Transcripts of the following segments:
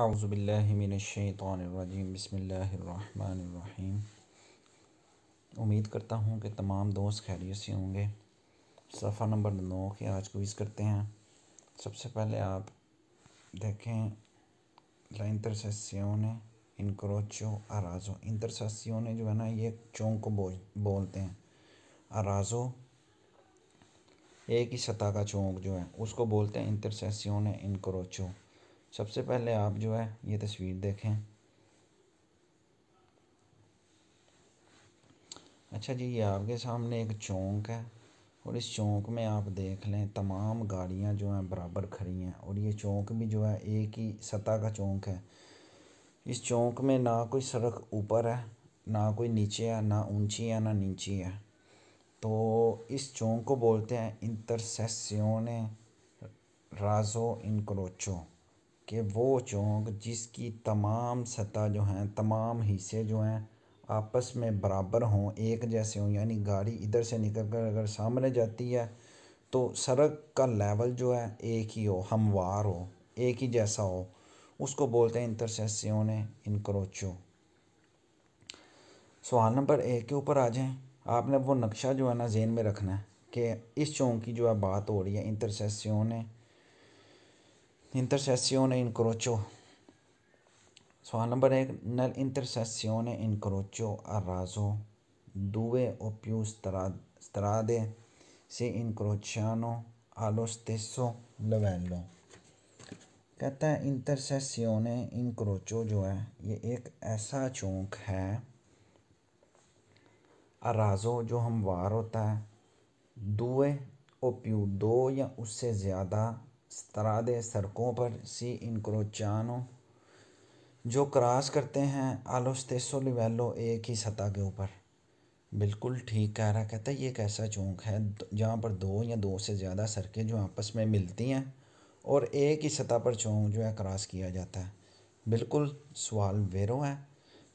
आउज़बिल्लिमिनशैतरजीम बसमीम उम्मीद करता हूँ कि तमाम दोस्त खैरियत से होंगे सफ़ा नंबर नौ की आज क्विज़ करते हैं सबसे पहले आप देखें ला ने इनक्रोचो अराज़ो इंतरसेसियों ने जो है ना ये चौंक को बोल बोलते हैं अराज़ो एक ही सतह का चौंक जो है उसको बोलते हैं इंतरसेसियों इनक्रोचो सबसे पहले आप जो है ये तस्वीर देखें अच्छा जी ये आपके सामने एक चौंक है और इस चौंक में आप देख लें तमाम गाड़ियां जो हैं बराबर खड़ी हैं और ये चौंक भी जो है एक ही सतह का चौंक है इस चौंक में ना कोई सड़क ऊपर है ना कोई नीचे है ना ऊंची है ना नीची है तो इस चौंक को बोलते हैं इंतरसेसियों राजो इनक्रोचो कि वो चौंक जिसकी तमाम सतह जो हैं तमाम हिस्से जो हैं आपस में बराबर हों एक जैसे हों यानी गाड़ी इधर से निकल कर अगर सामने जाती है तो सड़क का लेवल जो है एक ही हो हमवार हो एक ही जैसा हो उसको बोलते हैं इंटरसेसियों ने इनक्रोचो सवाल नंबर एक के ऊपर आ जाएं आपने वो नक्शा जो है ना जेन में रखना है कि इस चौंक की जो है बात हो रही है इंटरसेसियों ने इंटरसेसियोने इनक्रोचो सवाल नंबर एक नल इंटरसेसियोने इनक्रोचो अराजो दुवे ओप्यू स्तरादे से इनक्रोचानो आलोस्तेसो लवेलो कहता है इंटरसेसियोने इनक्रोचो जो है ये एक ऐसा चौंक है अराजो जो हमवार होता है दुए ओप्यू दो या उससे ज़्यादा तरादे सड़कों पर सी इनक्रोचानों जो क्रॉस करते हैं आलोस्तेसो लिवेलो एक ही सतह के ऊपर बिल्कुल ठीक कह रहा कहता है ये एक ऐसा चौंक है जहाँ पर दो या दो से ज़्यादा सड़कें जो आपस में मिलती हैं और एक ही सतह पर चौंक जो है क्रॉस किया जाता है बिल्कुल सवाल वेरो है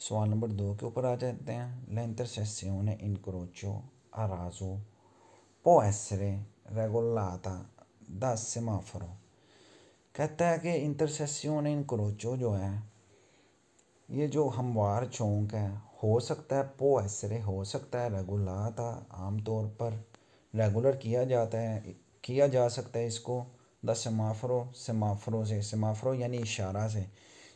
सवाल नंबर दो के ऊपर आ जाते हैं लेंतर से ने इनक्रोचो आराजो पो रेगोलाता दस से माफ़ करो कहता है कि इंटरसेसियों इन क्रोचो जो है ये जो हमवार चौंक है हो सकता है पो ऐसरे हो सकता है रेगुलात आमतौर पर रेगुलर किया जाता है किया जा सकता है इसको द सेमाफरो सेमाफरो से सेमाफरो यानी इशारा से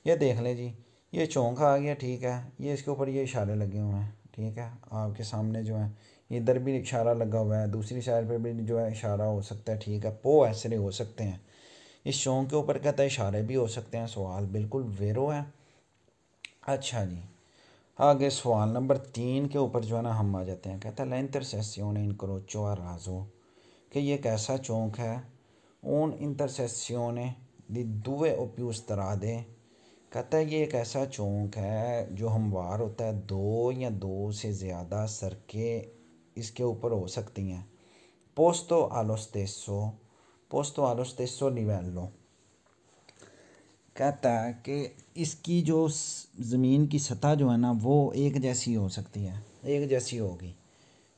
ये देख लें जी ये चौंक आ गया ठीक है ये इसके ऊपर ये इशारे लगे हुए हैं ठीक है आपके सामने जो है इधर भी इशारा लगा हुआ है दूसरी साइड पर भी जो है इशारा हो सकता है ठीक है पो ऐसे हो सकते हैं इस शौक के ऊपर कहता है इशारे भी हो सकते हैं सवाल बिल्कुल वेरो है अच्छा जी आगे सवाल नंबर तीन के ऊपर जो है ना हम आ जाते हैं कहता है लाइन तरसेसियों ने आ राजो कि ये कैसा चौंक है उन इंतरसेसियों ने दी दुए ओप्यूस तरा दे कहता है ये एक ऐसा चौंक है जो हमवार होता है दो या दो से ज़्यादा सरके इसके ऊपर हो सकती हैं पोस्तो आलोस्तेसो पोस्तो आलोस्तेसो निवेलो कहता है कि इसकी जो ज़मीन की सतह जो है ना वो एक जैसी हो सकती है एक जैसी होगी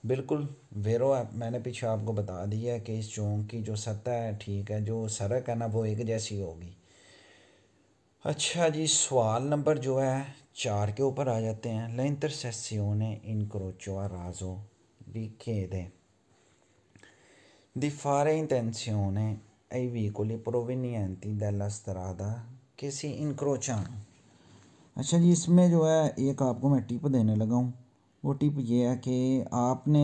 बिल्कुल वेरो मैंने पीछे आपको बता दिया कि इस चौंक की जो सतह है ठीक है जो सड़क है ना वो एक जैसी होगी अच्छा जी सवाल नंबर जो है चार के ऊपर आ जाते हैं लेंतर सेसियों ने इन क्रोचो राजो richiede di fare intenzione ai veicoli provenienti dalla strada che si incrociano अच्छा जी इसमें जो है एक आपको मैं टिप देने लगा हूँ वो टिप ये है कि आपने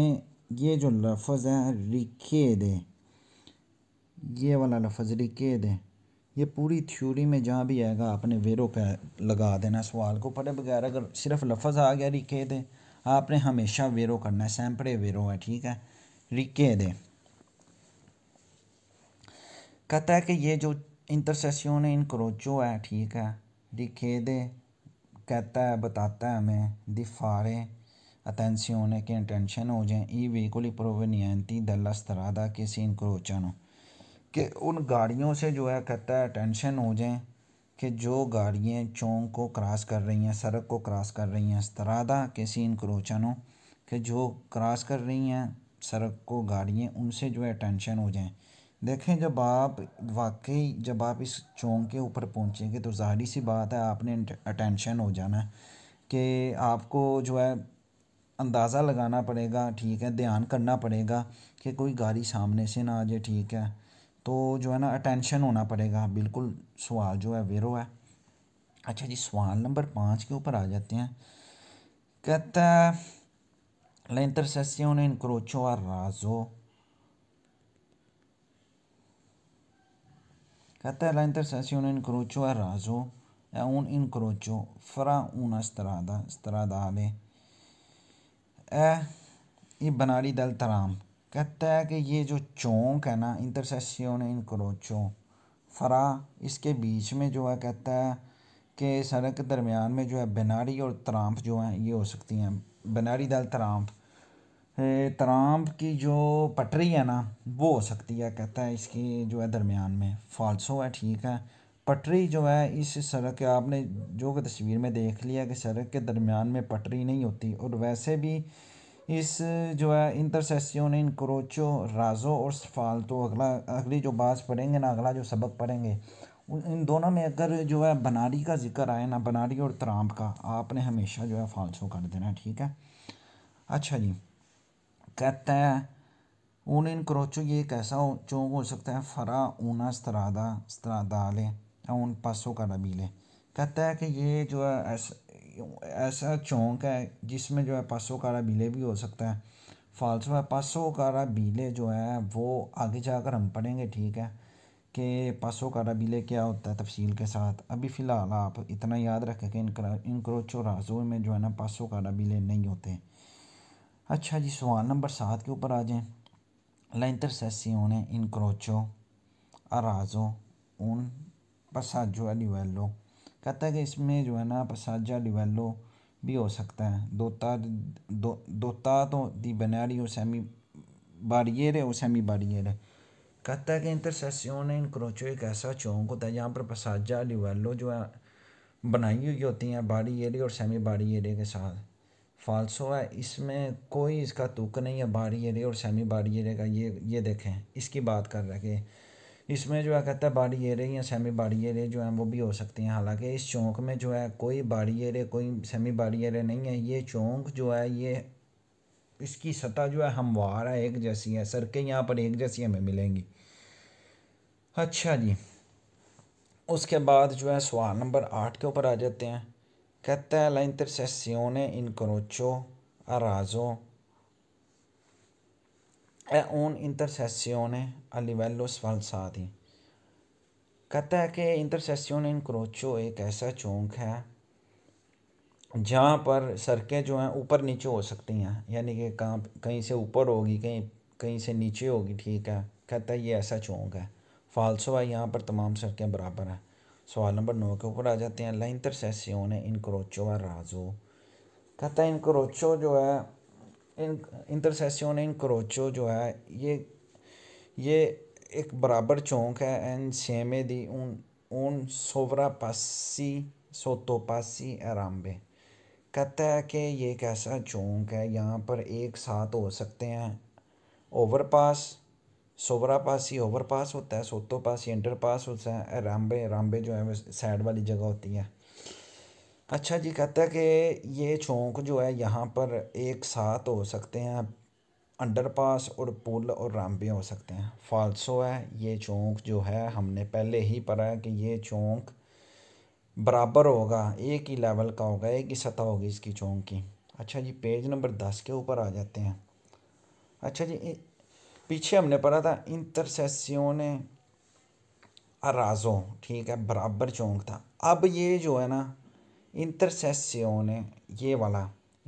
ये जो लफज है रिके दे ये वाला लफज रिके दे ये पूरी थ्योरी में जहाँ भी आएगा आपने वेरो पे लगा देना सवाल को पढ़े बगैर अगर सिर्फ लफज आ गया रिके दे आपने हमेशा वेरो करना है सैम्पड़े वेरो है ठीक है रिके दे कहता है कि ये जो इंटरसेसियों ने इनक्रोचो है ठीक है रिके दे कहता है बताता है हमें दिफारे अतैंसियों के इंटेंशन हो जाए ई वीकुल प्रोवनियंती दल स्तरादा किसी इनक्रोचा नो कि उन गाड़ियों से जो है कहता है अटेंशन हो जाए कि जो गाड़ियाँ चौंक को क्रॉस कर रही हैं सड़क को क्रॉस कर रही हैं इस्तरादा किसी इनक्रोचनों कि जो क्रॉस कर रही हैं सड़क को गाड़ियाँ उनसे जो है टेंशन हो जाए देखें जब आप वाकई जब आप इस चौंक के ऊपर पहुँचेंगे तो ज़ाहरी सी बात है आपने अटेंशन हो जाना कि आपको जो है अंदाज़ा लगाना पड़ेगा ठीक है ध्यान करना पड़ेगा कि कोई गाड़ी सामने से ना आ जाए ठीक है तो जो है ना अटेंशन होना पड़ेगा बिल्कुल सवाल जो है वेरो है अच्छा जी सवाल नंबर पाँच के ऊपर आ जाते हैं कहता है ला इंटरसेसियों इनक्रोचो और राजो कहता है ला इंटरसेसियों इनक्रोचो और राजो è un incrocio fra una strada stradale ए ये banali दल तराम कहता है कि ये जो चौंक है ना इंटरसेसियों इन क्रोचों फरा इसके बीच में जो है कहता है कि सड़क के दरमियान में जो है बनारी और त्राम्प जो है ये हो सकती हैं बेनारी दल त्राम्प त्राम्प की जो पटरी है ना वो हो सकती है कहता है इसकी जो है दरमियान में फालसो है ठीक है पटरी जो है इस सड़क के आपने जो कि तस्वीर में देख लिया कि सड़क के दरमियान में पटरी नहीं होती और वैसे भी इस जो है इंटरसेसियों इन क्रोचो राजो और फालतू अगला अगली जो बात पढ़ेंगे ना अगला जो सबक पढ़ेंगे इन दोनों में अगर जो है बनारी का जिक्र आए ना बनारी और त्राम्प का आपने हमेशा जो है फालसो कर देना ठीक है अच्छा जी कहते हैं ऊन इन क्रोचो ये एक ऐसा चौंक हो सकता है फरा ऊना स्त्रादा या उन पासों का रबीले कहता है कि ये जो है ऐसा ऐसा चौंक है जिसमें जो है पासो कारा बीले भी हो सकता है फालसो है पासो कारा बीले जो है वो आगे जाकर हम पढ़ेंगे ठीक है कि पासो कारा बीले क्या होता है तफसील के साथ अभी फ़िलहाल आप इतना याद रखें कि इनक्रोचो राजो में जो है ना पासो कारा बीले नहीं होते अच्छा जी सवाल नंबर सात के ऊपर आ जाएँ la सेसी incrocio, इनक्रोचो अराजो उन पसाजो a कहता है कि इसमें जो है ना पसाजा डिवेलो भी हो सकता है दोता दो दोता तो दी बनारी और सेमी बारियर और सेमी बारियर है कहता है कि इंटरसेसियों ने इनक्रोचो एक ऐसा चौंक होता है जहाँ पर पसाजा डिवेलो जो है बनाई हुई होती हैं बाड़ी एरिया और सेमी बाड़ी एरिया के साथ फालसो है इसमें कोई इसका तुक नहीं है बाड़ी एरिया और सेमी बाड़ी एरिया का ये ये देखें इसकी बात कर रहे हैं कि इसमें जो है कहता है बाड़ी एरे या सेमी बाड़ी एरे जो हैं वो भी हो सकते हैं हालांकि इस चौंक में जो है कोई बाड़ी एरे कोई सेमी बाड़ी एरे नहीं है ये चौंक जो है ये इसकी सतह जो है हमवार है एक जैसी है सड़कें यहाँ पर एक जैसी हमें मिलेंगी अच्छा जी उसके बाद जो है सवाल नंबर आठ के ऊपर आ जाते हैं कहता है ला इंटरसेसियों इनक्रोचो अराजो ए un'intersezione a livello sfalsati कहता है कि इंटरसेक्शन इन क्रोचो एक ऐसा चौंक है जहाँ पर सड़कें जो हैं ऊपर नीचे हो सकती हैं यानी कि कहाँ कहीं से ऊपर होगी कहीं कहीं से नीचे होगी ठीक है कहता है ये ऐसा चौंक है फालसो है यहाँ पर तमाम सड़कें बराबर हैं सवाल नंबर नौ के ऊपर आ जाते हैं ला इंटरसेक्शन इन क्रोचो व राजो कहता है इन क्रोचो जो है इन इंटरसेसियों इन क्रोचो जो है ये ये एक बराबर चौंक है एन सेमे दी उन उन सोवरा पासी सोतो पासी आराम्बे कहता है कि ये एक ऐसा चौंक है यहाँ पर एक साथ हो सकते हैं ओवर पास सोवरा पास ही ओवर पास होता है सोतो पास ही इंटर पास होता है रामबे रामबे जो है वो साइड वाली जगह होती है अच्छा जी कहता है कि ये चौंक जो है यहाँ पर एक साथ हो सकते हैं अंडरपास और पुल और रामबे हो सकते हैं फालसो है ये चौंक जो है हमने पहले ही पढ़ा है कि ये चौंक बराबर होगा एक ही लेवल का होगा एक ही सतह होगी इसकी चौंक की अच्छा जी पेज नंबर दस के ऊपर आ जाते हैं अच्छा जी पीछे हमने पढ़ा था इंटरसेसियों अराजो ठीक है बराबर चौंक था अब ये जो है ना Intercessione, ये वाला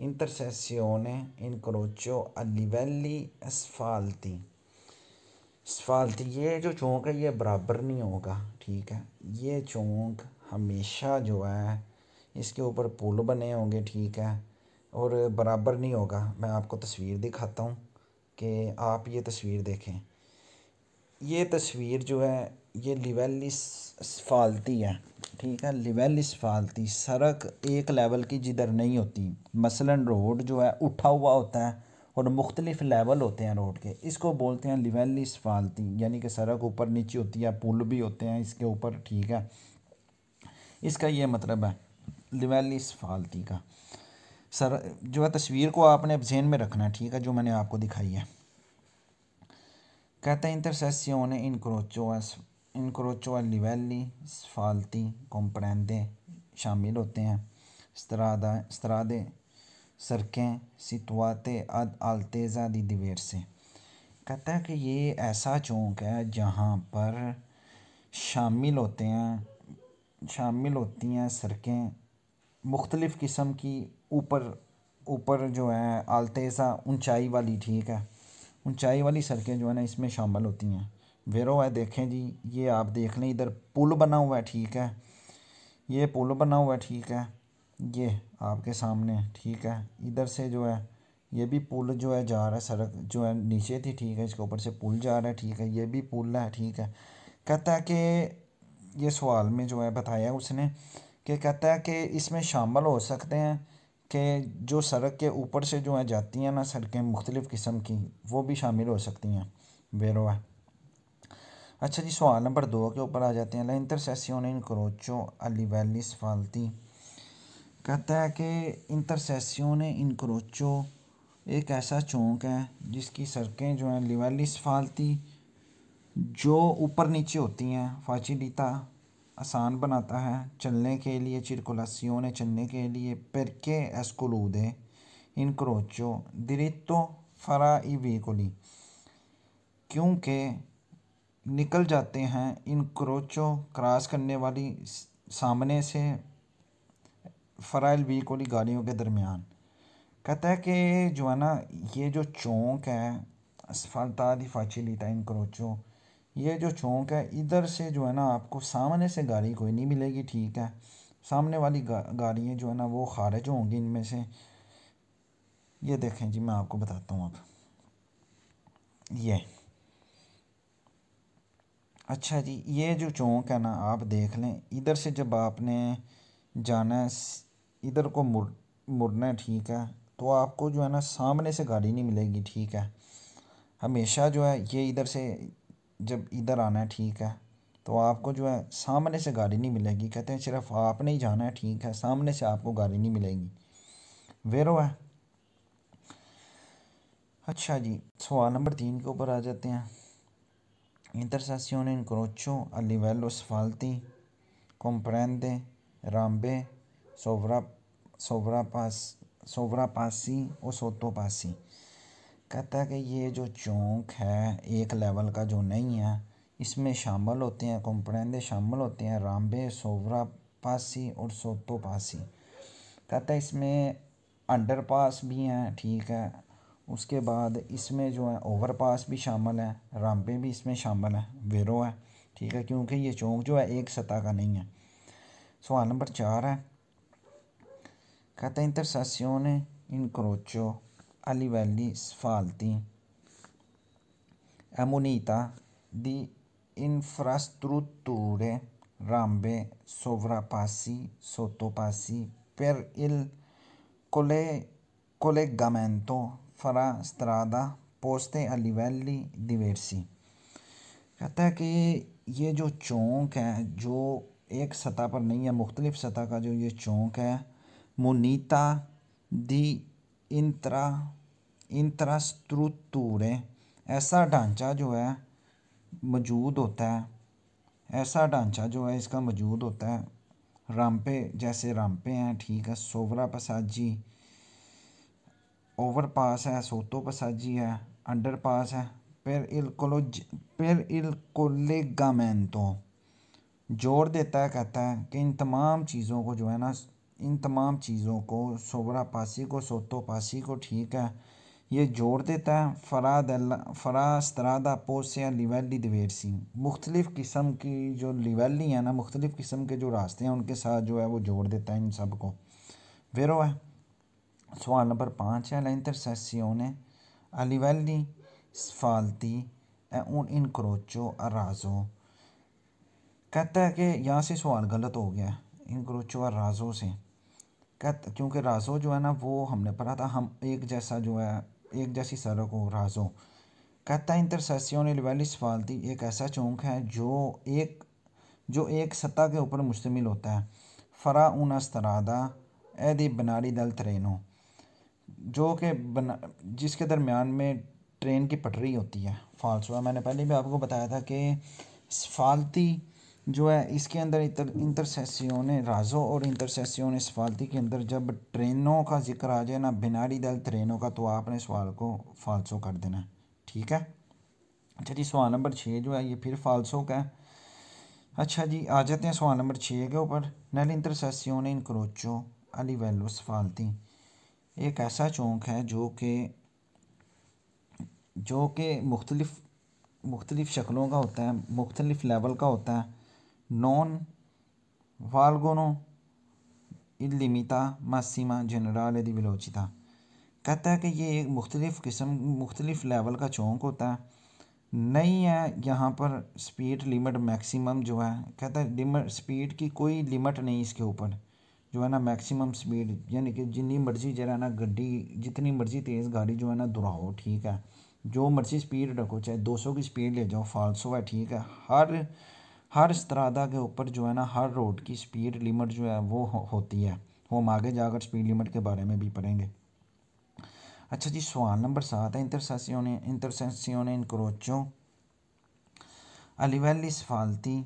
Intercessione, इनक्रोचो अलिवेली असफालती असफालती ये जो चौंक है ये बराबर नहीं होगा ठीक है ये चौंक हमेशा जो है इसके ऊपर पुल बने होंगे ठीक है और बराबर नहीं होगा मैं आपको तस्वीर दिखाता हूँ कि आप ये तस्वीर देखें ये तस्वीर जो है ये लिवेली फालती है ठीक है लेवल इसफालती सड़क एक लेवल की जिधर नहीं होती मसलन रोड जो है उठा हुआ होता है और मुख्तलिफ लेवल होते हैं रोड के इसको बोलते हैं लेवल इसफालती यानी कि सड़क ऊपर नीचे होती है पुल भी होते हैं इसके ऊपर ठीक है इसका ये मतलब है लेवल इसफालती का सर जो है तस्वीर को आपने जहन में रखना है ठीक है जो मैंने आपको दिखाई है कहते हैं इंटरसेसियों इनक्रोचो इनक्रोचो वैली सफालती कॉम्प्रेंदे शामिल होते हैं स्त्रादा स्त्रादे सरकें सितवाते अद आलतेजा दी दिवेर से कहता है कि ये ऐसा चौंक है जहाँ पर शामिल होते हैं शामिल होती हैं सड़कें मुख्तलिफ़ किस्म की ऊपर ऊपर जो है आलतेज़ा ऊंचाई वाली ठीक है ऊंचाई वाली सड़कें जो है ना इसमें शामिल होती हैं वेरो है देखें जी ये आप देख लें इधर पुल बना हुआ है ठीक है ये पुल बना हुआ है ठीक है ये आपके सामने ठीक है इधर से जो है ये भी पुल जो है जा रहा है सड़क जो है नीचे थी ठीक है इसके ऊपर से पुल जा रहा है ठीक है ये भी पुल है ठीक है कहता है कि ये सवाल में जो है बताया उसने कि कहता है कि इसमें शामिल हो सकते हैं कि जो सड़क के ऊपर से जो है जाती हैं ना सड़कें मुख्तलिफ़ किस्म की वो भी शामिल हो सकती हैं वेरो है अच्छा जी सवाल नंबर दो के ऊपर आ जाते हैं ला इंटरसेसियोन इन क्रोचो वैली सफालती कहता है कि इंटरसेसियोन इन क्रोचो एक ऐसा चौंक है जिसकी सड़कें जो हैं लिवैली सफालती जो ऊपर नीचे होती हैं फाचिलिता आसान बनाता है चलने के लिए चिरकुलासियों ने चलने के लिए पेरके एस्कोलूदे इन क्रोचो दिरित्तो फरा ई वीकुली क्योंकि निकल जाते हैं इन क्रोचों क्रॉस करने वाली सामने से फ़राइल व्हीक वाली गाड़ियों के दरमियान कहता है कि जो है ना ये जो चौंक है फाची लीता इन क्रोचों ये जो चौंक है इधर से जो है ना आपको सामने से गाड़ी कोई नहीं मिलेगी ठीक है सामने वाली गा, गाड़ियाँ जो है ना वो खारिज होंगी इनमें से ये देखें जी मैं आपको बताता हूँ अब ये अच्छा जी ये जो चौंक है ना आप देख लें इधर से जब आपने जाना है इधर को मुड़ मुड़ना है ठीक है तो आपको जो है ना सामने से गाड़ी नहीं मिलेगी ठीक है हमेशा जो है ये इधर से जब इधर आना है ठीक है तो आपको जो है सामने से गाड़ी नहीं मिलेगी कहते हैं सिर्फ आपने ही जाना है ठीक है सामने से आपको गाड़ी नहीं मिलेगी वेरो है अच्छा जी सवाल नंबर तीन के ऊपर आ जाते हैं Intercessione incrocio a livello asfalti comprende rampe, sovrapassi पास, और सोतोपासी कहता है कि ये जो चौंक है एक लेवल का जो नहीं है इसमें शामिल होते हैं कंपरेंदे शामिल होते हैं रामबे सोवरा पासी और सोतो पासी कहता है इसमें अंडरपास भी हैं ठीक है उसके बाद इसमें जो है ओवर पास भी शामिल है रामपे भी इसमें शामिल है वेरो है ठीक है क्योंकि ये चौक जो है एक सतह का नहीं है सवाल नंबर चार है कहते इंतरसेसियों ने इनक्रोचो अली वैली सफालती एमोनीता दी सोतो पासी पेर इल कोले कोले collegamento फ़रा स्त्रादा पोस्ते अली वैली दिवेरसी कहता है कि ये जो चौंक है जो एक सतह पर नहीं है मुख्तलिफ सतह का जो ये चौंक है मुनीता दी इंतरा इंतरास्त्रुतूरे ऐसा ढांचा जो है मौजूद होता है ऐसा ढांचा जो है इसका मौजूद होता है रामपे जैसे रामपे हैं ठीक है सोवरा पसाजी ओवर पास है सोतो पसाजी है अंडर पास है पेर इल कोलोज पर इल कोलेगा मैन तो जोड़ देता है कहता है कि इन तमाम चीज़ों को जो है ना इन तमाम चीज़ों को सोबरा पासी को सोतो पासी को ठीक है ये जोड़ देता है फ़राद फ़रा स्तरादा पोस या लिवेली सी मुख्तलिफ़ किस्म की जो लिवेली है ना मुख्तलिफ़ किस्म के जो रास्ते हैं उनके साथ जो है वो जोड़ देता है इन सब को वेरो है सवाल नंबर पाँच है l'intercessione a ने sfalti इन क्रोचो incrocio a कहता है कि यहाँ से सवाल गलत हो गया इन और अराजो से कहता क्योंकि राजो जो है ना वो हमने पढ़ा था हम एक जैसा जो है एक जैसी सड़क हो राजो कहता है ने लिवेली सफालती एक ऐसा चौंक है जो एक जो एक सतह के ऊपर मुश्तमिल होता है फ़रा उना स्तरादा ए दी बनारी दल तरेनो जो कि बना जिसके दरमियान में ट्रेन की पटरी होती है हुआ मैंने पहले भी आपको बताया था कि सफालती जो है इसके अंदर इतर इंटरसेसियों राजो और इंटरसेसियों सफालती के अंदर जब ट्रेनों का जिक्र आ जाए ना बिनारी दल ट्रेनों का तो आपने सवाल को फालसो कर देना ठीक है अच्छा जी सवाल नंबर छः जो है ये फिर फालसो का है अच्छा जी आ जाते हैं सवाल नंबर छः के ऊपर नल इंटरसेसियों अली अलीवेलो सफालती एक ऐसा चौंक है जो कि जो कि मुख्तलिफ़ मुख्तलिफ़ शक्लों का होता है मुख्तलिफ़ लेवल का होता है नॉन वालगोनो इलिमिता मासीमा जनरल यदि बलोची कहता है कि ये एक मुख्तलिफ़ किस्म मुख्तलिफ़ लेवल का चौंक होता है नहीं है यहाँ पर स्पीड लिमिट मैक्सिमम जो है कहता है लिमिट स्पीड की कोई लिमिट नहीं इसके ऊपर जो है ना मैक्सिमम स्पीड यानी कि जितनी मर्ज़ी जरा ना गड्डी जितनी मर्ज़ी तेज़ गाड़ी जो है ना दुराओ ठीक है जो मर्ज़ी स्पीड रखो चाहे दो सौ की स्पीड ले जाओ फालसो है ठीक है हर हर स्त्रादा के ऊपर जो है ना हर रोड की स्पीड लिमिट जो है वो हो, होती है वो हम आगे जाकर स्पीड लिमिट के बारे में भी पढ़ेंगे अच्छा जी सवाल नंबर सात है इंतरसेसियों ने इंतरसेसियों ने इनक्रोचों अलीवैली फालती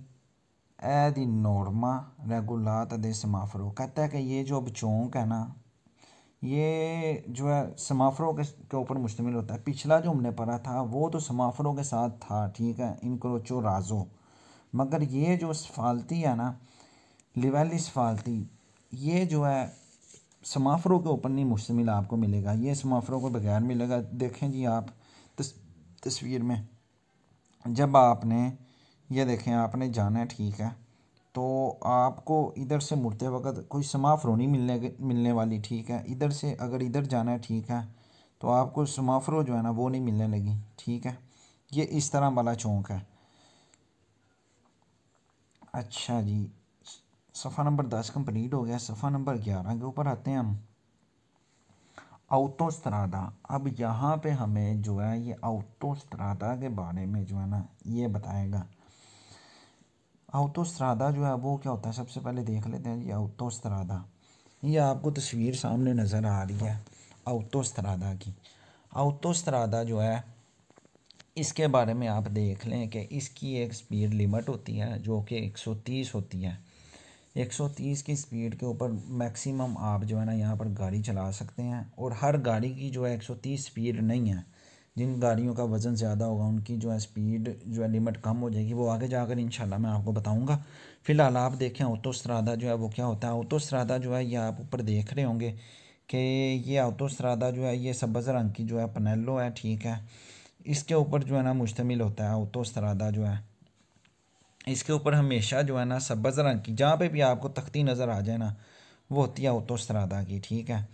दी नॉर्मा रेगुलात अद कहता है कि ये जो अब चौंक है ना ये जो है समाफरों के के ऊपर मुश्तमिल होता है पिछला जो हमने पढ़ा था वो तो समाफरों के साथ था ठीक है इनक्रोचो राजो मगर ये जो सफालती है ना लिवेली सफालती ये जो है समाफरों के ऊपर नहीं मुश्तमिल आपको मिलेगा ये समाफरों के बगैर मिलेगा देखें जी आप तस, तस्वीर में जब आपने ये देखें आपने जाना है ठीक है तो आपको इधर से मुड़ते वक्त कोई समाफ्रो नहीं मिलने मिलने वाली ठीक है इधर से अगर इधर जाना है ठीक है तो आपको समाफ्रो जो है ना वो नहीं मिलने लगी ठीक है ये इस तरह वाला चौंक है अच्छा जी सफ़ा नंबर दस कंप्लीट हो गया सफ़ा नंबर ग्यारह के ऊपर आते हैं हम आउटोस्त्रादा अब यहाँ पे हमें जो है ये आउटोस्त्रादा के बारे में जो है ना ये बताएगा अवतोस्त्रादा जो है वो क्या होता है सबसे पहले देख लेते हैं ये अवतोस्त्रादा ये आपको तस्वीर सामने नज़र आ रही है अवतोस्त्रादा की अवतोस्त्रादा जो है इसके बारे में आप देख लें कि इसकी एक स्पीड लिमिट होती है जो कि 130 होती है 130 की स्पीड के ऊपर मैक्सिमम आप जो है ना यहाँ पर गाड़ी चला सकते हैं और हर गाड़ी की जो है तीस स्पीड नहीं है जिन गाड़ियों का वज़न ज़्यादा होगा उनकी जो है स्पीड जो है लिमिट कम हो जाएगी वो आगे जाकर शाला मैं आपको बताऊँगा फ़िलहाल आप देखें सरादा जो है वो क्या होता है सरादा जो है ये आप ऊपर देख रहे होंगे कि ये सरादा जो है ये सब्ज़ रंग की जो है पनेलो है ठीक है इसके ऊपर जो है ना मुश्तमिल होता है सरादा जो है इसके ऊपर हमेशा जो है ना सब्ज़ रंग की जहाँ पर भी आपको तख्ती नज़र आ जाए ना वो होती है सरादा की ठीक है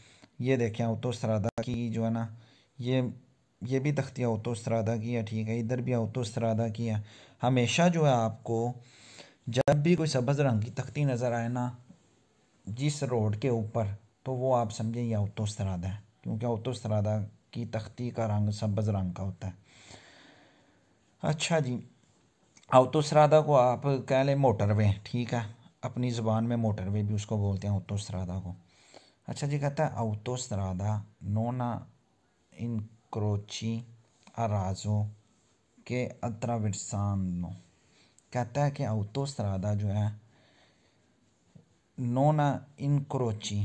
ये देखें सरादा की जो है ना ये ये भी तख्तिया तो सरादा किया ठीक है इधर भी तो सरादा किया हमेशा जो है आपको जब भी कोई सब्ज़ रंग की तख्ती नज़र आए ना जिस रोड के ऊपर तो वो आप समझें यह तो सरादा है क्योंकि तो सरादा की तख्ती का रंग सब्ज़ रंग का होता है अच्छा जी तो सरादा को आप कह लें मोटरवे ठीक है अपनी ज़ुबान में मोटरवे भी उसको बोलते हैं तो सरादा को अच्छा जी कहता है तो सरादा नोना इन क्रोची अराज़ो के अत्रावसान कहता है कि सरादा जो है नोना क्रोची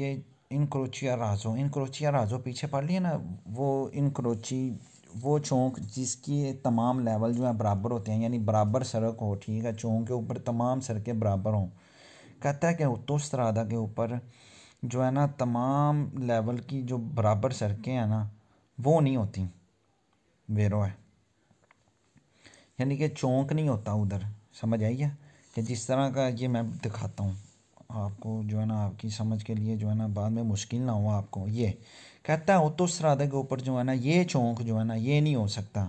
ये इन क्रोची अराज़ो क्रोची अराज़ो पीछे पढ़ लिए ना वो इन क्रोची वो चौंक जिसकी तमाम लेवल जो है बराबर होते हैं यानी बराबर सड़क हो ठीक है चौंक के ऊपर तमाम सड़कें बराबर हों कहता है कि सरादा के ऊपर जो है ना तमाम लेवल की जो बराबर सड़कें हैं ना वो नहीं होती वेरो है यानी कि चौंक नहीं होता उधर समझ आई है कि जिस तरह का ये मैं दिखाता हूँ आपको जो है ना आपकी समझ के लिए जो है ना बाद में मुश्किल ना हो आपको ये कहता है श्रादा के ऊपर जो है ना ये चौंक जो है ना ये नहीं हो सकता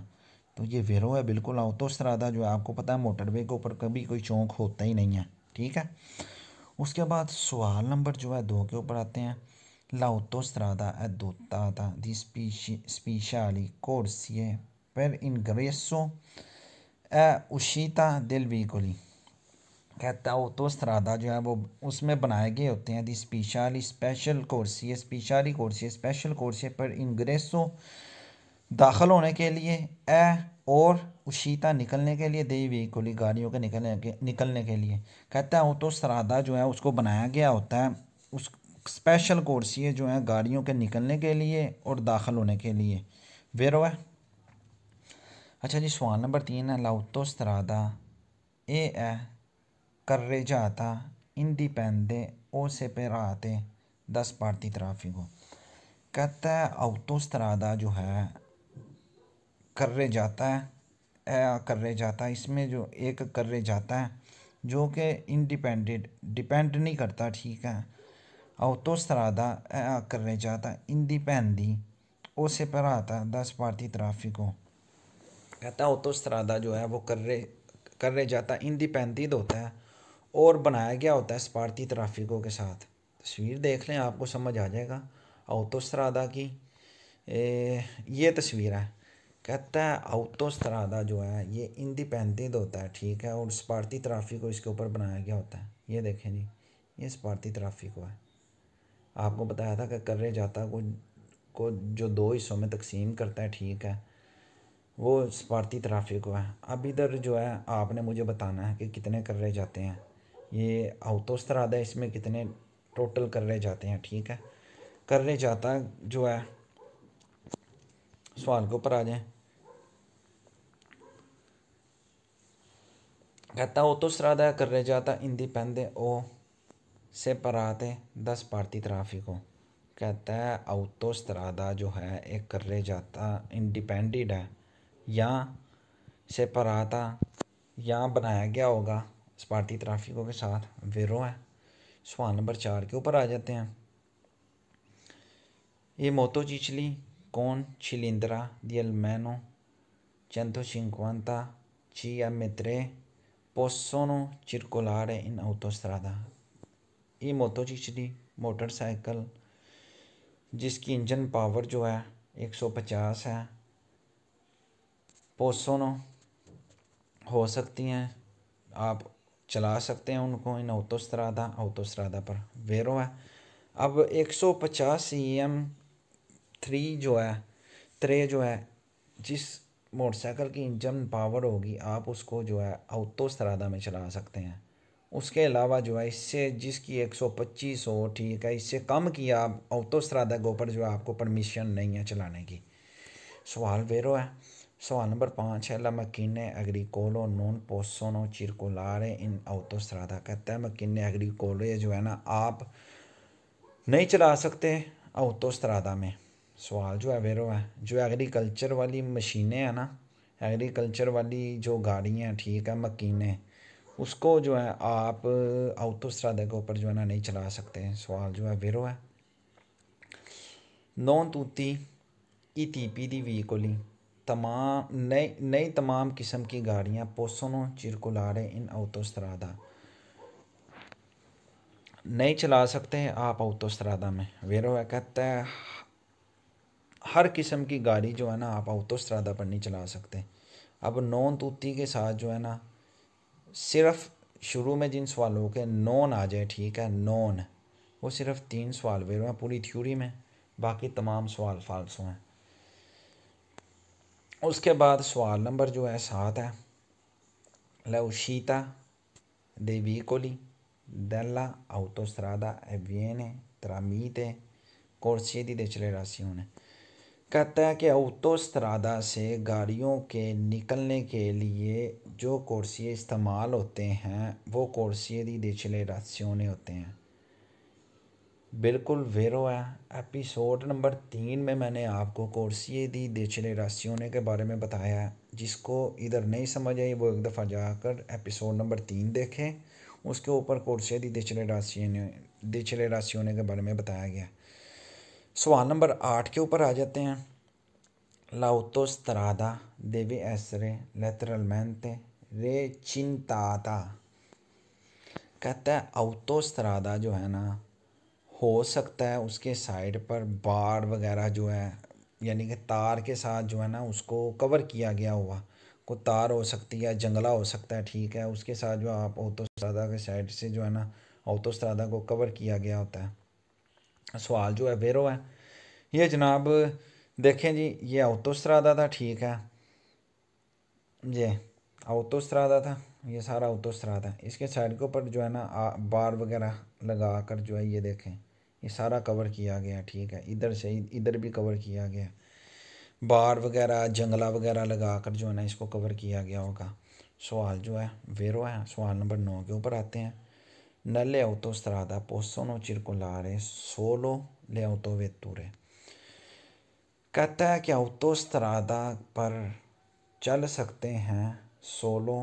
तो ये वेरो है बिल्कुल श्रादा जो है आपको पता है मोटरवे के ऊपर कभी कोई चौंक होता ही नहीं है ठीक है उसके बाद सवाल नंबर जो है दो के ऊपर आते हैं l'autostrada è dotata di speciali corsie per ingresso e uscita del veicoli कहता तो ऑटोस्ट्रादा जो है वो उसमें बनाए गए होते हैं दी स्पेशली स्पेशल कोर्सी स्पेशली कोर्सी स्पेशल कोर्सिए पर इंग्रेसो दाखिल होने के लिए ए और उशीता निकलने के लिए देवी वेहिकुली गाड़ियों के निकलने के निकलने के लिए कहता है ऑटोस्ट्रादा जो है उसको बनाया गया होता है स्पेशल कोर्स ये जो है गाड़ियों के निकलने के लिए और दाखिल होने के लिए वेरो है अच्छा जी सवाल नंबर तीन है लाउतो स्तरादा ए है कर्रे जाता इंदी पैंदे ओ से पेराते दस ट्राफिक हो कहता है अवतो स्तरादा जो है कर्रे जाता है ए कर्रे जाता है इसमें जो एक कर्रे जाता है जो कि इंडिपेंडेंट डिपेंड नहीं करता ठीक है जाता autostrada è carreggiata पर आता दस da sparti को कहता autostrada जो है वो कर रहे कर रहे जाता दी तो होता है और बनाया गया होता है स्पार्टी ट्राफिकों के साथ तस्वीर देख लें आपको समझ आ जाएगा औतोस्त्रादा की ए, ये तस्वीर है कहता है औतोस्त्रादा जो है ये इंडिपेंडेंट तो होता है ठीक है और स्पार्टी ट्राफिको इसके ऊपर बनाया गया होता है ये देखें जी ये स्पार्टी ट्राफिको है आपको बताया था कि कर्रे जाता को को जो दो हिस्सों में तकसीम करता है ठीक है वो सफारती ट्राफिक को है अब इधर जो है आपने मुझे बताना है कि कितने कर्रे जाते हैं ये अवतोस्तराद है इसमें कितने टोटल कर्रे जाते हैं ठीक है कर्रे जाता जो है सवाल के ऊपर आ जाए कहता हो तो श्रादा कर रहे जाता इंदी पहन दे ओ से separate das parti tráfico कहता है अवतोस्त्रादा जो है एक कर्रे जाता इंडिपेंडेंट है या सेपराता या बनाया गया होगा स्पार्टी ट्राफिकों के साथ वेरो है सवाल नंबर चार के ऊपर आ जाते हैं ये मोतो चिचली कौन छिलिंद्रा दियल मैनो चंतो चिंकवंता ची या मित्रे पोसोनो चिरकोलारे इन अवतोस्त्रादा ये मोतो चिचड़ी मोटरसाइकिल जिसकी इंजन पावर जो है 150 है पोसोनो हो सकती हैं आप चला सकते हैं उनको इन औतोस्त्रादा औतोस्त्रादा पर वेरो है अब 150 सी एम थ्री जो है त्रे जो है जिस मोटरसाइकिल की इंजन पावर होगी आप उसको जो है औतोस्त्रादा में चला सकते हैं उसके अलावा जो है इससे जिसकी 125 हो ठीक है इससे कम की आप अवतोस्त्रा दगों गोपर जो है आपको परमिशन नहीं है चलाने की सवाल वेरो है सवाल नंबर पाँच है ला मकीने एग्रीकोलो नॉन पोसोनो चिरकोलारे इन अवतोस्त्रादा कहता है मकीने एग्रीकोलो ये जो है ना आप नहीं चला सकते अवतोस्त्रादा में सवाल जो है वेरो है जो एग्रीकल्चर वाली मशीनें हैं ना एग्रीकल्चर वाली जो गाड़ियाँ ठीक है मकीनें उसको जो है आप आउट के ऊपर जो है ना नहीं चला सकते हैं सवाल जो है वेरो है नौ तूती ई टी पी दी ली तमाम नई नई तमाम किस्म की गाड़ियाँ पोसनो चिरकुलारे इन अवतोस्त्रादा नहीं चला सकते हैं आप अवतोस्त्रादा में वेरो है कहता है हर किस्म की गाड़ी जो है ना आप अवतोस्त्रादा पर नहीं चला सकते अब नॉन तूती के साथ जो है ना सिर्फ शुरू में जिन सवालों के नॉन आ जाए ठीक है नॉन वो सिर्फ तीन सवाल वेरों हैं पूरी थ्योरी में बाकी तमाम सवाल फालसू हैं उसके बाद सवाल नंबर जो है सात है लवशीता देवीकोली della autostrada e viene दे चले di decelerazione. कहता है कि अवतोस्त्रादा से गाड़ियों के निकलने के लिए जो कुर्सी इस्तेमाल होते हैं वो कुर्सी दी डिचले राशियों होते हैं बिल्कुल वेरो है एपिसोड नंबर तीन में मैंने आपको कुर्सी दी देचले राशियों के बारे में बताया जिसको इधर नहीं समझ आई वो एक दफ़ा जाकर एपिसोड नंबर तीन देखें उसके ऊपर कुर्सी दी देचले राशियों देचले राशियों के बारे में बताया गया है सवाल नंबर आठ के ऊपर आ जाते हैं लाउतो स्तरादा देवे ऐसरे लेतरलमैनते रे चिंताता कहता है अवतो स्तरादा जो है ना हो सकता है उसके साइड पर बाड़ वगैरह जो है यानी कि तार के साथ जो है ना उसको कवर किया गया हुआ को तार हो सकती है जंगला हो सकता है ठीक है उसके साथ जो आप अवतोस्त्रादा के साइड से जो है ना अवतोस्त्रादा को कवर किया गया होता है सवाल जो है वेरो है ये जनाब देखें जी ये अवतोस्त्रादा था ठीक है ये अवतोस्त्रादा था ये सारा अवतोस्त्रादा है इसके साइड के ऊपर जो है ना बार वगैरह लगा कर जो है ये देखें ये सारा कवर किया गया ठीक है इधर से इधर भी कवर किया गया बार वगैरह जंगला वगैरह लगा कर जो है ना इसको कवर किया गया होगा सवाल जो है वेरो है सवाल नंबर नौ के ऊपर आते हैं Nelle autostrada possono circolare solo le autovetture. कहता है कि ऑटोस्ट्राडा पर चल सकते हैं सोलो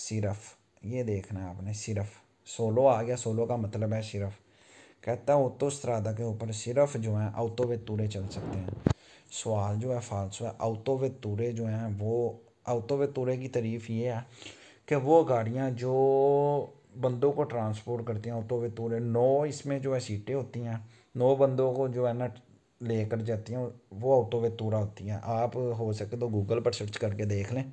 सिर्फ ये देखना है आपने सिर्फ सोलो आ गया सोलो का मतलब है सिर्फ कहता है ऑटोस्ट्राडा के ऊपर सिर्फ जो है ऑटोवेतूरे चल सकते हैं सवाल जो है फालसू है ऑटोवेतूरे जो हैं वो ऑटोवेतूरे की तारीफ ये है कि वो गाड़ियाँ जो बंदों को ट्रांसपोर्ट करती हैं ऑटो वे तूरे नौ इसमें जो है सीटें होती हैं नौ बंदों को जो है ना लेकर जाती हैं वो ऑटो वे तूरा होती हैं आप हो सके तो गूगल पर सर्च करके देख लें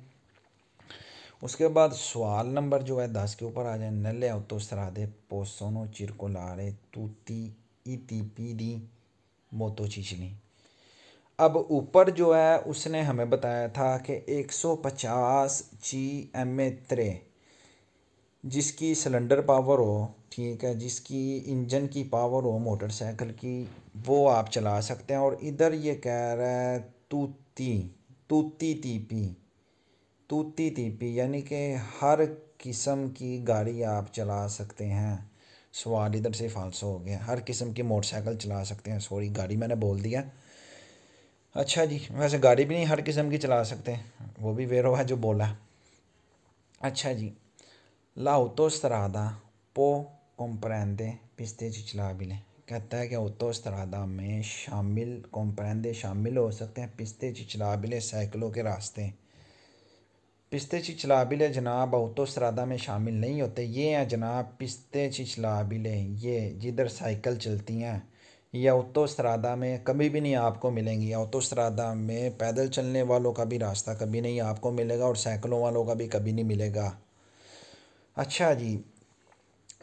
उसके बाद सवाल नंबर जो है दस के ऊपर आ जाए नले ऑटो सरादे पोसोनो लारे तूती इती दी मोतो चिचली अब ऊपर जो है उसने हमें बताया था कि 150 जी एम ए त्रे जिसकी सिलेंडर पावर हो ठीक है जिसकी इंजन की पावर हो मोटरसाइकिल की वो आप चला सकते हैं और इधर ये कह रहा है तूती तूती तीपी तूती तीपी यानी कि हर किस्म की गाड़ी आप चला सकते हैं सवाल इधर से फालसो हो गया हर किस्म की मोटरसाइकिल चला सकते हैं सॉरी गाड़ी मैंने बोल दिया अच्छा जी वैसे गाड़ी भी नहीं हर किस्म की चला सकते हैं वो भी वेरो है जो बोला अच्छा जी लाउतोस्त्रादा पो कॉम्प्रैंदे पिस्ते चिचलाबिले कहता है कि उतोस्त्रादा में शामिल कॉम्प्रैंदे शामिल हो सकते हैं पिस्ते चिचलाबिले साइकिलों के रास्ते पिस्ते चिचलाबिले जनाब सरादा में शामिल नहीं होते ये हैं जनाब पिस्ते चिचलाबिले ये जिधर साइकिल चलती हैं या उतोस्त्रादा में कभी भी नहीं आपको मिलेंगी या उतोस्त्रादा में पैदल चलने वालों का भी रास्ता कभी नहीं आपको मिलेगा और साइकिलों वालों का भी कभी नहीं मिलेगा अच्छा जी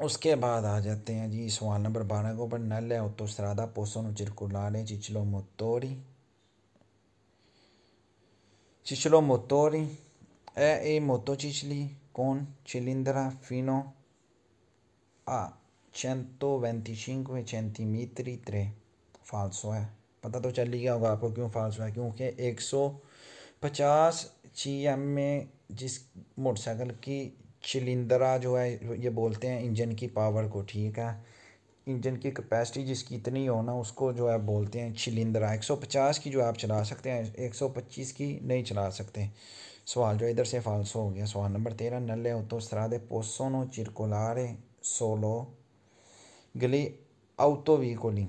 उसके बाद आ जाते हैं जी सवाल नंबर बारह को पर नल है उत्तो सरादा पोसों लें चिचलो मोतोरी चिचलो मोतोरी ए ए मोतो चिचली कौन चिलिंद्रा फिनो आ चैंती मित्री त्रे फालसो है पता तो चल ही गया होगा आपको क्यों फालसो है क्योंकि एक सौ पचास जी एम में जिस मोटरसाइकिल की चिलिंदरा जो है ये बोलते हैं इंजन की पावर को ठीक है इंजन की कैपेसिटी जिसकी इतनी हो ना उसको जो है बोलते हैं चिलिंदरा 150 की जो आप चला सकते हैं 125 की नहीं चला सकते सवाल जो इधर से फालसो हो गया सवाल नंबर तेरह नल्ले उत्तो strade पोसोनो चिरकोलारे सोलो गली वी कोली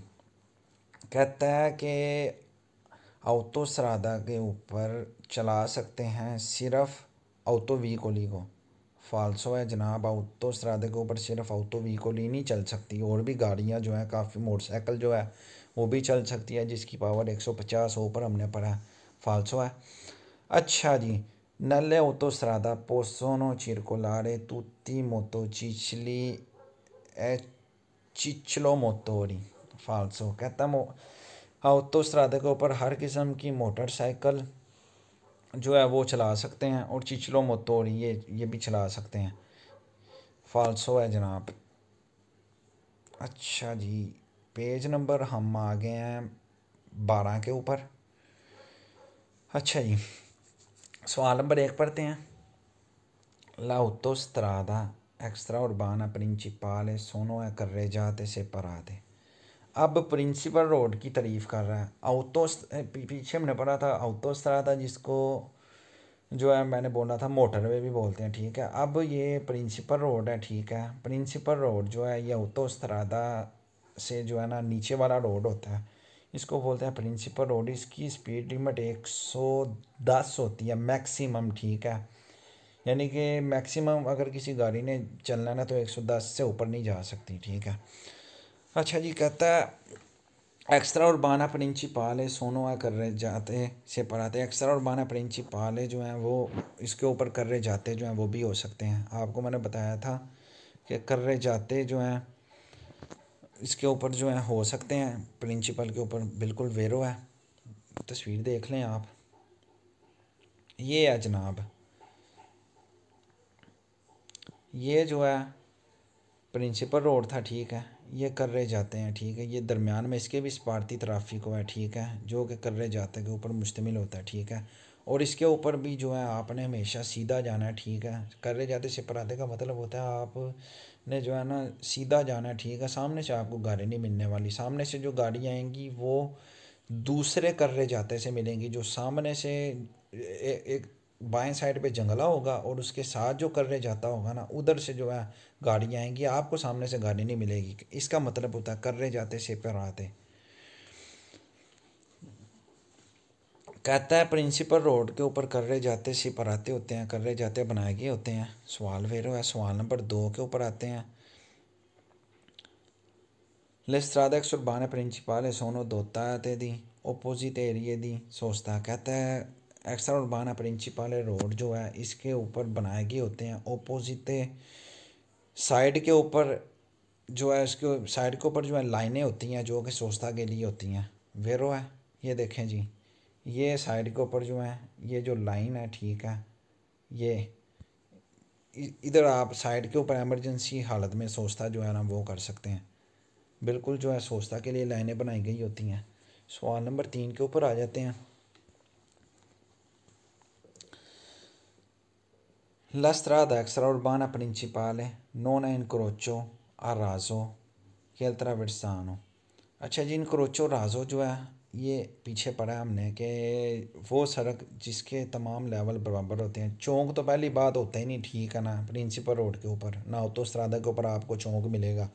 कहता है कि अवतो सरादा के ऊपर चला सकते हैं सिर्फ वी कोली को फालसो है जनाब आउटो सरादे के ऊपर सिर्फ आउतो व्हीकल ही नहीं चल सकती और भी गाड़ियाँ जो हैं काफ़ी मोटरसाइकिल जो है वो भी चल सकती है जिसकी पावर एक सौ पचास ऊपर हमने पढ़ा फालसो है अच्छा जी नल्ले ओतो सरादा पोसोनो लाड़े तूती मोतो चिचली ए चिचलो मोतोरी फालसो कहता मो आउटो सरादे के ऊपर हर किस्म की मोटरसाइकिल जो है वो चला सकते हैं और चिचलो और ये ये भी चला सकते हैं फालसो है जनाब अच्छा जी पेज नंबर हम आ गए हैं बारह के ऊपर अच्छा जी सवाल नंबर एक पढ़ते हैं लाउतो स्त्रादा एक्स्ट्रा उर्बाना प्रिंसिपाले सोनो है कर्रे जाते से आते अब प्रिंसिपल रोड की तारीफ़ कर रहा है अवतोष पीछे हमने पढ़ा था अवतोष तरह था जिसको जो है मैंने बोला था मोटरवे भी बोलते हैं ठीक है अब ये प्रिंसिपल रोड है ठीक है प्रिंसिपल रोड जो है ये उतोस्तरादा से जो है ना नीचे वाला रोड होता है इसको बोलते हैं प्रिंसिपल रोड इसकी स्पीड लिमिट एक सौ दस होती है मैक्सिमम ठीक है यानी कि मैक्सिमम अगर किसी गाड़ी ने चलना ना तो एक सौ दस से ऊपर नहीं जा सकती ठीक है अच्छा जी कहता है एक्स्ट्रा और बाना प्रिंसिपाल है सोनोआ कर रहे जाते से पढ़ाते हैं एक्स्ट्रा और बाना प्रिंसिपाल है जो हैं वो इसके ऊपर कर रहे जाते जो हैं वो भी हो सकते हैं आपको मैंने बताया था कि कर रहे जाते जो हैं इसके ऊपर जो है हो सकते हैं प्रिंसिपल के ऊपर बिल्कुल वेरो है तस्वीर देख लें आप ये है जनाब ये जो है प्रिंसिपल रोड था ठीक है ये कर्रे जाते हैं ठीक है ये दरमियान में इसके भी तराफी को है ठीक है जो कि कर्रे जाते के ऊपर मुश्तमिल होता है ठीक है और इसके ऊपर भी जो है आपने हमेशा सीधा जाना है ठीक है कर्रे जाते सिपराते का मतलब होता है आपने जो है ना सीधा जाना है ठीक है सामने से आपको गाड़ी नहीं मिलने वाली सामने से जो गाड़ी आएंगी वो दूसरे कर्रे जाते से मिलेंगी जो सामने से ए, ए, एक बाएं साइड पे जंगला होगा और उसके साथ जो करने जाता होगा ना उधर से जो है गाड़ियाँ आएंगी आपको सामने से गाड़ी नहीं मिलेगी इसका मतलब होता है कर्रे जाते से पर आते कहता है प्रिंसिपल रोड के ऊपर कर्रे जाते आते होते हैं कर्रे जाते बनाए गए होते हैं सवाल फिर है सवाल नंबर दो के ऊपर आते हैं लिस्त्राद एक सुरबान प्रिंसिपाल सोनो दोता ते दी ओपोजिट एरिए दी सोचता कहता है एक्सा और बाना प्रिंसिपल रोड जो है इसके ऊपर बनाए गए होते हैं ओपोजिट साइड के ऊपर जो है इसके साइड के ऊपर जो है लाइनें होती हैं जो कि सोचता के लिए होती हैं वेरो है ये देखें जी ये साइड के ऊपर जो है ये जो लाइन है ठीक है ये इधर आप साइड के ऊपर एमरजेंसी हालत में सोचता जो है ना वो कर सकते हैं बिल्कुल जो है सोचता के लिए लाइनें बनाई गई होती हैं सवाल नंबर तीन के ऊपर आ जाते हैं La strada extraurbana principale non è incrocio a राजो के traversano. अच्छा जी इनक्रोचो राजो जो है ये पीछे पड़ा है हमने कि वो सड़क जिसके तमाम लेवल बराबर होते हैं चौंक तो पहली बात होते ही नहीं ठीक है ना प्रिंसिपल रोड के ऊपर ना तो सरादा के ऊपर आपको चौंक मिलेगा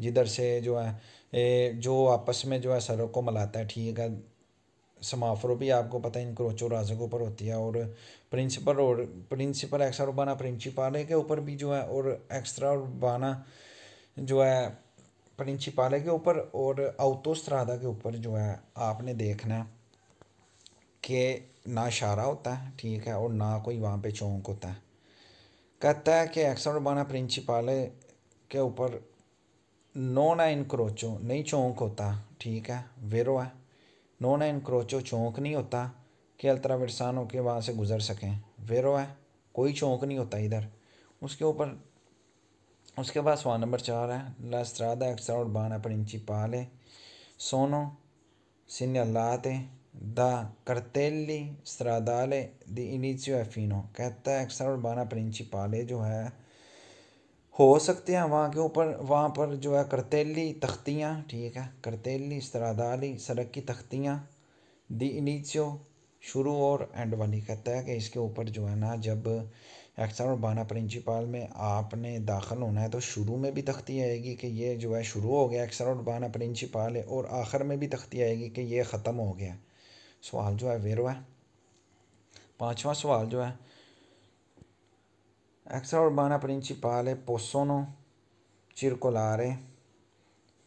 जिधर से जो है ए, जो आपस में जो है सड़क को मिलाता है ठीक है समाफरों भी आपको पता है इन क्रोचो राजों के ऊपर होती है और प्रिंसिपल और प्रिंसिपल एक्स्ट्रा उर्बाना प्रिंसिपाले के ऊपर भी जो है और एक्स्ट्रा उर्बाना जो है प्रिंसिपाले के ऊपर और अवतोस्त्रादा के ऊपर जो है आपने देखना है कि ना इशारा होता है ठीक है और ना कोई वहाँ पे चौंक होता है कहता है कि एक्स्ट्रा उर्बाना प्रिंसिपाले के ऊपर नो ना इनक्रोचो नहीं चौंक होता ठीक है वेरो है non è incrocho चौंक नहीं होता कि अल्ट्राविरसानों के वहाँ से गुज़र सकें वेरो है कोई चौंक नहीं होता इधर उसके ऊपर उसके बाद सवाल नंबर चार है ला स्त्रादा एक्सरा और बाना principale पाले सोनो da cartelli stradale di inizio e एफिनो कहता है एक्सरा और बाना पाले जो है हो सकते हैं वहाँ के ऊपर वहाँ पर जो है करतीली तख्तियाँ ठीक है करतेली सरादाली सड़क की तख्तियाँ दी नीचे शुरू और एंड वाली कहता है कि इसके ऊपर जो है ना जब एक्सर और बाना प्रिंसिपाल में आपने दाखिल होना है तो शुरू में भी तख्ती आएगी कि ये जो है शुरू हो गया एक्सर और बाना प्रिंसिपाल है और आखिर में भी तख्ती आएगी कि ये ख़त्म हो गया सवाल जो है वेरो है पाँचवा सवाल जो है Exa Urbana Principale पोसोनो चिरकोलारे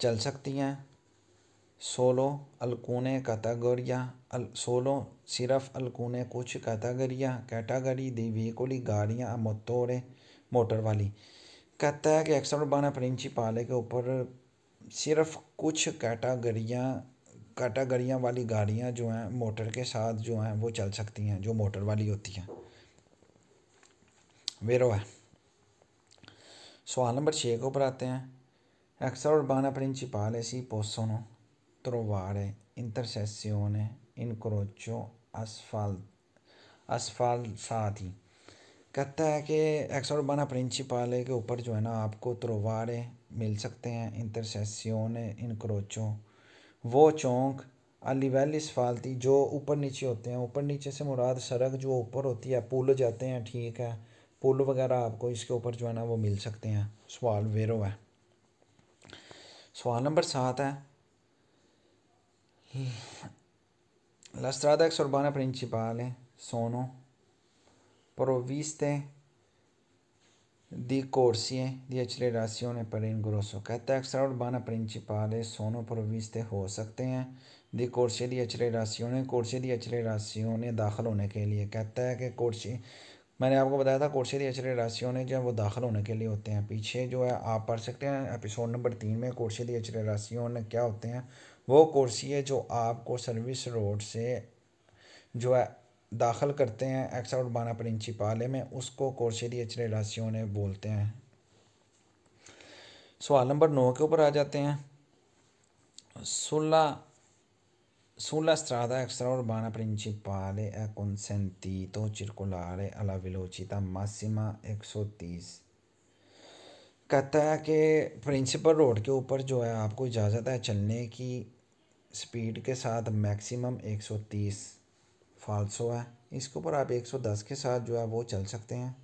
चल सकती हैं सोलो अलकूने कैटागोरिया अल सोलो सिर्फ अलकूने कुछ कैटागरिया कैटागरी दी वेकोली गाड़ियाँ मोटोरे मोटर वाली कहता है कि एक्सर उर्बाना प्रिंसिपाल के ऊपर सिर्फ कुछ कैटागरियाँ कैटागरियाँ वाली गाड़ियाँ जो हैं मोटर के साथ जो हैं वो चल सकती हैं जो मोटर वाली होती हैं वेरो है सवाल नंबर छः के ऊपर आते हैं एक्सर अक्सर urbana principale si possono trovare intersezione असफाल asfalt asfaltati कहता है कि एक्सर उर्बाना प्रिंसिपाले के ऊपर जो है ना आपको त्रोवारे मिल सकते हैं इंटरसेसियोन इनक्रोचों वो चौंक अलीवेल इसफालती जो ऊपर नीचे होते हैं ऊपर नीचे से मुराद सड़क जो ऊपर होती है पुल जाते हैं ठीक है पुल वगैरह आपको इसके ऊपर जो है ना वो मिल सकते हैं सवाल वेरो है सवाल नंबर सात है La strada ex urbana principale sono provviste di corsie di accelerazione per ग्रोसो कहता है एक्स्ट्रा उर्बाना है सोनो प्रोविस्ते हो सकते हैं दी कोर्सिए दी अचले अचरेरासियों कोर्सिए दी अचले अचरेरासियों दाखिल होने के लिए कहता है कि कोर्सी मैंने आपको बताया था कोर्सेरी अचरे राशियों ने जो है वो दाखिल होने के लिए होते हैं पीछे जो है आप पढ़ सकते हैं एपिसोड नंबर तीन में कोर्सेरी अचरे राशियों ने क्या होते हैं वो कोर्सी है जो आपको सर्विस रोड से जो है दाखिल करते हैं एक्स आउट बाना प्रिंसिपाले में उसको कोर्सेरी अचरे राशियों ने बोलते हैं सवाल नंबर नौ के ऊपर आ जाते हैं सोलह sulla strada extraurbana principale è consentito circolare alla velocità massima exotis. कहता है कि प्रिंसिपल रोड के ऊपर जो है आपको इजाज़त है चलने की स्पीड के साथ मैक्सिमम 130 फालसो है इसके ऊपर आप 110 के साथ जो है वो चल सकते हैं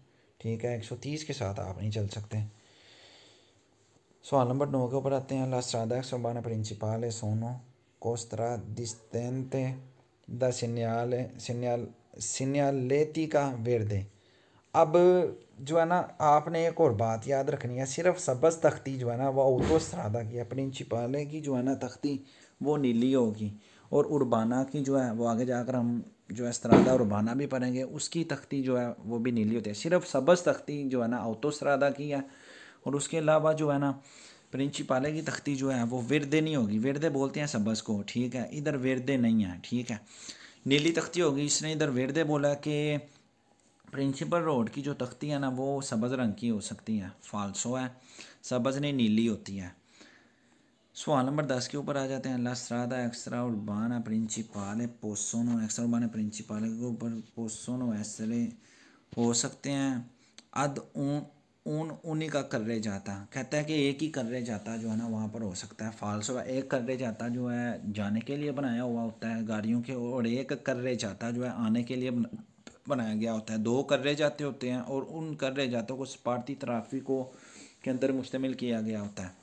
ठीक है 130 के साथ आप नहीं चल सकते सवाल नंबर नौ के ऊपर आते हैं लास्ट राधा बारह प्रिंसिपाल है सोनो Costradistente da señale, señal सिन्यालेतिका वेरदे अब जो है ना आपने एक और बात याद रखनी है सिर्फ सब्ज़ तख्ती जो है ना वह ओटो सरादा की है प्रिंसिपाले की जो है ना तख्ती वो नीली होगी और उर्बाना की जो है वो आगे जाकर हम जो है सरादा उर्बाना भी पढ़ेंगे उसकी तख्ती जो है वो भी नीली होती है सिर्फ सब्ज़ तख्ती जो है ना ओटो सरादा की है और उसके अलावा जो है ना प्रिंसिपाले की तख्ती जो है वो विरदे नहीं होगी विरदे बोलते हैं सबस को ठीक है इधर विरदे नहीं है ठीक है नीली तख्ती होगी इसने इधर विरदे बोला कि प्रिंसिपल रोड की जो तख्ती है ना वो सब्ज़ रंग की हो सकती है फालसो है सबज़ नहीं नीली होती है सवाल नंबर दस के ऊपर आ जाते हैं ला स्रादा एक्सरा प्रिंसिपाल प्रिंसिपाले पोसोनो एक्सरा है प्रिंसिपाले के ऊपर पोसोनो एसरे हो सकते हैं अद ऊँ ऊन ऊनी का कर्रे जाता कहता है कि एक ही कर्रे जाता जो है ना वहाँ पर हो सकता है फाल्स हुआ एक कर्रे जाता जो है जाने के लिए बनाया हुआ होता है गाड़ियों के और एक कर्रे जाता जो है आने के लिए बनाया गया होता है दो कर्रे जाते होते हैं और उन कर्रे जातों को सपारती को के अंदर मुश्तमिल किया गया होता है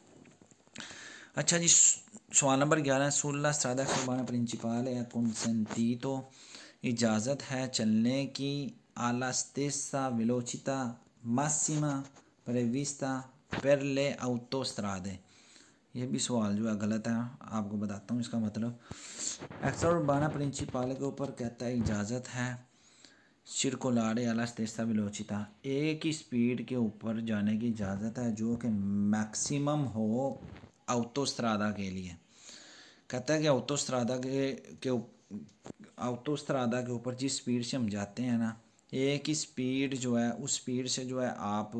अच्छा जी सवाल नंबर ग्यारह सोलह सादा खरबाना प्रिंसिपाल या कौनसनती तो इजाज़त है चलने की सा विलोचिता मासीमा प्रेविस्ता पर ले अवतोस्त्रादे यह भी सवाल जो है गलत है आपको बताता हूँ इसका मतलब एक्सर बाना प्रिंसिपाल के ऊपर कहता है इजाज़त है सिर को लाड़े अला तेस्ता विलोचिता एक ही स्पीड के ऊपर जाने की इजाज़त है जो कि मैक्सिमम हो अवतोस्त्रादा के लिए कहता है कि अवतोस्त्रादा के के अवतोस्त्रादा के ऊपर जिस स्पीड से हम जाते हैं ना एक की स्पीड जो है उस स्पीड से जो है आप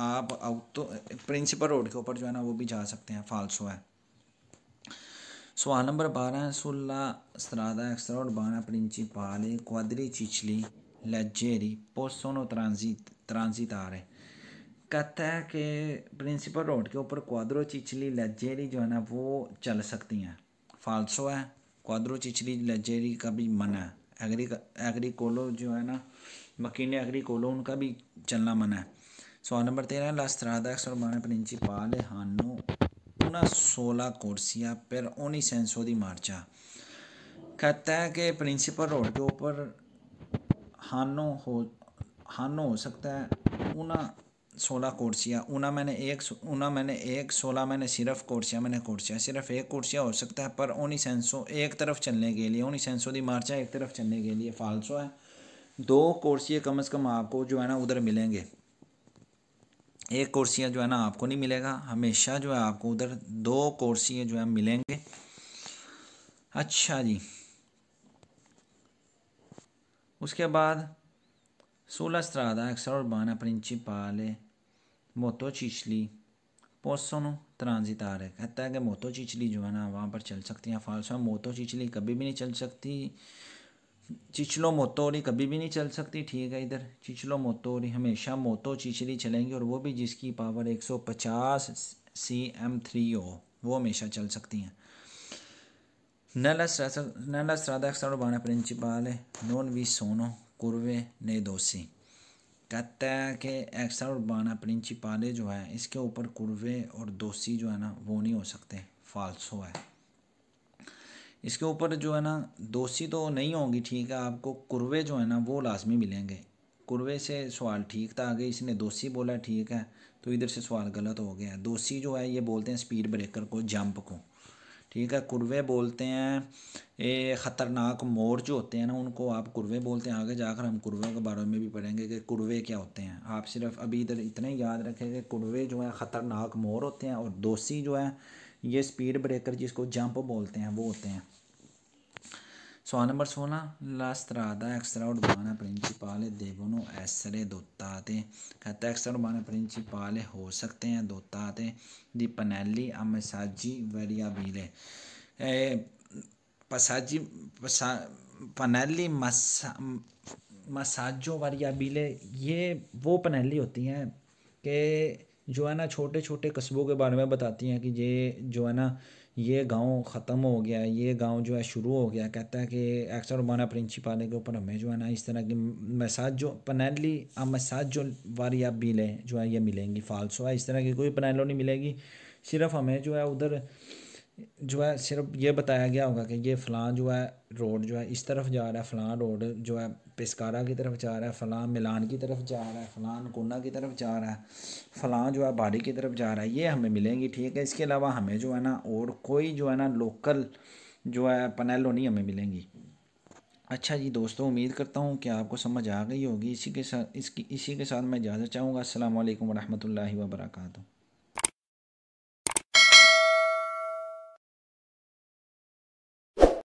आप आउट तो प्रिंसिपल रोड के ऊपर जो है ना वो भी जा सकते हैं फालसो है सवाल नंबर बारह सुल्ला सरादा एक्सरा और बारह प्रिंसिपाले क्वादरी चिचली लजेरी पोसोनो आ रहे कहता है कि प्रिंसिपल रोड के ऊपर क्वादरो चिचली लज्जेरी जो है ना वो चल सकती हैं फालसो है क्वादरो चिचली लज्जेरी का भी मना है एग्री एग्रीकोलो जो है ना मकीन एग्रीकोलो उनका भी चलना मना है सवाल नंबर तेरह ला स्त्रादा एक्सोरबाने प्रिंसिपाल हानो una sola कुर्सियाँ पर ओनी सेंसो दी मार्चा कहता है कि प्रिंसिपल रोड के ऊपर हानो हो हानो हो सकता है उना सोलह कुर्सियाँ ऊना मैंने एक ऊना मैंने एक सोलह मैंने सिर्फ कुर्सियाँ मैंने कुर्सियाँ सिर्फ एक कुर्सियाँ हो सकता है पर उन्हीं सेंसो एक तरफ चलने के लिए उन्हीं सेंसो दी मार्चा एक तरफ चलने के लिए फालसो है दो कुर्सियाँ कम अज़ कम आपको जो है ना उधर मिलेंगे एक कुर्सियाँ जो है ना आपको नहीं मिलेगा हमेशा जो है आपको उधर दो कुर्सियाँ जो है मिलेंगे अच्छा जी उसके बाद सोलह स्त्रादा एक्सर और प्रिंसिपाल प्रिंसिपाले मोतोचिचली पोसोनो रहा है कहता है कि मोतो चिचली जो है ना वहाँ पर चल सकती है फालसा मोतो चिचली कभी भी नहीं चल सकती चिचलो मोतोरी कभी भी नहीं चल सकती ठीक है इधर चिचलो मोतोरी हमेशा मोतो चिचली चलेंगी और वो भी जिसकी पावर 150 सी एम थ्री हो वो हमेशा चल सकती हैं नलस्रादा अक्सर बाना प्रिंसिपाल है नोन वी सोनो कुरवे ने दोसी कहता है कि एक्सा और बाना प्रिंसिपाले जो है इसके ऊपर कुरवे और दोषी जो है ना वो नहीं हो सकते फालसो है इसके ऊपर जो है ना दोषी तो नहीं होगी ठीक है आपको कुरवे जो है ना वो लाजमी मिलेंगे कुरवे से सवाल ठीक था आगे इसने दोषी बोला ठीक है तो इधर से सवाल गलत हो गया दोषी जो है ये बोलते हैं स्पीड ब्रेकर को जंप को ठीक है कुरवे बोलते हैं ये ख़तरनाक मोर जो होते हैं ना उनको आप कुरवे बोलते हैं आगे जाकर हम कुरवे के बारे में भी पढ़ेंगे कि कुरवे क्या होते हैं आप सिर्फ अभी इधर इतना ही याद रखें कि कुरवे जो है ख़तरनाक मोर होते हैं और दोषी जो है ये स्पीड ब्रेकर जिसको जंप बोलते हैं वो होते हैं सवाल नंबर सोलह लास्त्रादा एक्सरा उड़बाना प्रिंसिपाले देवनो एसरे दोताते कहते एक्सरा उड़बाना प्रिंसिपाले हो सकते हैं दोताते दी पनैली अमसाजी वरिया बीले पसाजी पसा पनैली मसा मसाजो वरिया बीले ये वो पनेली होती हैं कि जो है ना छोटे छोटे कस्बों के बारे में बताती हैं कि ये जो है ना ये गांव ख़त्म हो गया ये गांव जो है शुरू हो गया कहता है कि अक्सर माना प्रिंसिपाले के ऊपर हमें जो है ना इस तरह की मैसाज जो पनैली मसाज जो वारियाबीलें जो है ये मिलेंगी फालसो है इस तरह की कोई पनैलो नहीं मिलेगी सिर्फ हमें जो है उधर जो है सिर्फ ये बताया गया होगा कि ये फ़लाँ जो है रोड जो है इस तरफ जा रहा है फ़लाँ रोड जो है पिस्कारा की तरफ जा रहा है फ़लाँ मिलान की तरफ जा रहा है फलां नकोना की तरफ जा रहा है फलां जो है बाड़ी की तरफ जा रहा है ये हमें मिलेंगी ठीक है इसके अलावा हमें जो है ना और कोई जो है ना लोकल जो है पनेलो नहीं हमें मिलेंगी अच्छा जी दोस्तों उम्मीद करता हूँ कि आपको समझ आ गई होगी इसी के साथ इसकी इसी के साथ मैं इजाज़त चाहूँगा असल वरहमल वर्का